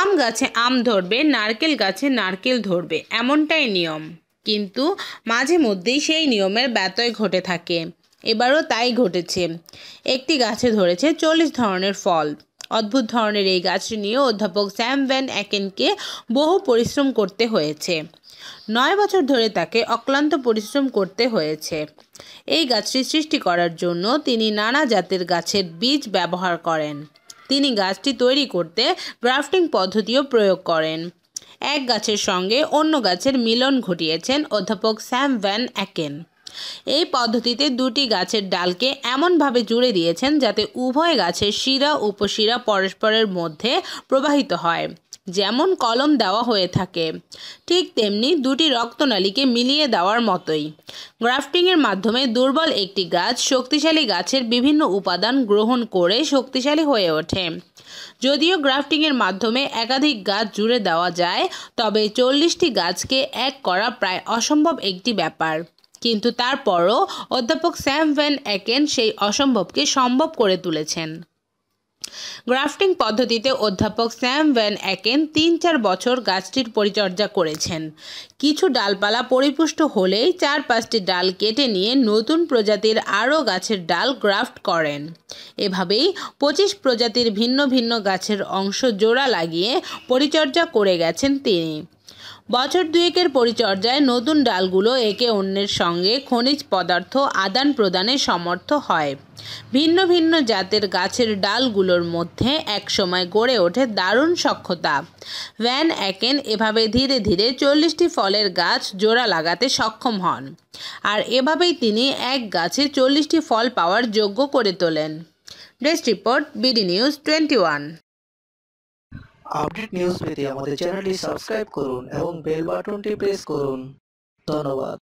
আম গাছে আম ধরবে নারকেল গাছে নারকেল ধরবে এমনটাই নিয়ম কিন্তু মাঝে মধ্যেই সেই নিয়মের ব্যতয় ঘটে থাকে এবারও তাই ঘটেছে একটি গাছে ধরেছে চল্লিশ ধরনের ফল অদ্ভুত ধরনের এই গাছটি নিয়ে অধ্যাপক স্যাম ভ্যান অ্যাকেনকে বহু পরিশ্রম করতে হয়েছে নয় বছর ধরে তাকে অক্লান্ত পরিশ্রম করতে হয়েছে এই গাছটি সৃষ্টি করার জন্য তিনি নানা জাতের গাছের বীজ ব্যবহার করেন তিনি গাছটি তৈরি করতে গ্রাফটিং পদ্ধতিও প্রয়োগ করেন এক গাছের সঙ্গে অন্য গাছের মিলন ঘটিয়েছেন অধ্যাপক স্যাম ভ্যান অ্যাকেন এই পদ্ধতিতে দুটি গাছের ডালকে এমনভাবে জুড়ে দিয়েছেন যাতে উভয় গাছের শিরা উপশিরা পরস্পরের মধ্যে প্রবাহিত হয় যেমন কলম দেওয়া হয়ে থাকে ঠিক তেমনি দুটি রক্তনালীকে মিলিয়ে দেওয়ার মতোই গ্রাফটিংয়ের মাধ্যমে দুর্বল একটি গাছ শক্তিশালী গাছের বিভিন্ন উপাদান গ্রহণ করে শক্তিশালী হয়ে ওঠে যদিও গ্রাফটিংয়ের মাধ্যমে একাধিক গাছ জুড়ে দেওয়া যায় তবে চল্লিশটি গাছকে এক করা প্রায় অসম্ভব একটি ব্যাপার কিন্তু তারপরও অধ্যাপক স্যাম ভ্যান একেন সেই অসম্ভবকে সম্ভব করে তুলেছেন গ্রাফটিং পদ্ধতিতে অধ্যাপক স্যাম ভ্যান অ্যাকেন তিন চার বছর গাছটির পরিচর্যা করেছেন কিছু ডালপালা পরিপুষ্ট হলেই চার পাঁচটি ডাল কেটে নিয়ে নতুন প্রজাতির আরও গাছের ডাল গ্রাফট করেন এভাবেই পঁচিশ প্রজাতির ভিন্ন ভিন্ন গাছের অংশ জোড়া লাগিয়ে পরিচর্যা করে গেছেন তিনি বছর দুয়েকের পরিচর্যায় নতুন ডালগুলো একে অন্যের সঙ্গে খনিজ পদার্থ আদান প্রদানে সমর্থ হয় ভিন্ন ভিন্ন জাতের গাছের ডালগুলোর মধ্যে একসময় গড়ে ওঠে দারুণ সক্ষতা ভ্যান অ্যাকেন এভাবে ধীরে ধীরে চল্লিশটি ফলের গাছ জোড়া লাগাতে সক্ষম হন আর এভাবেই তিনি এক গাছে চল্লিশটি ফল পাওয়ার যোগ্য করে তোলেন ডেস্ট report BD news twenty one update news পেতে আমাদের চ্যানেলটি সাবস্ক্রাইব করুন এবং বেল বাটনটি প্রেস করুন ধন্যবাদ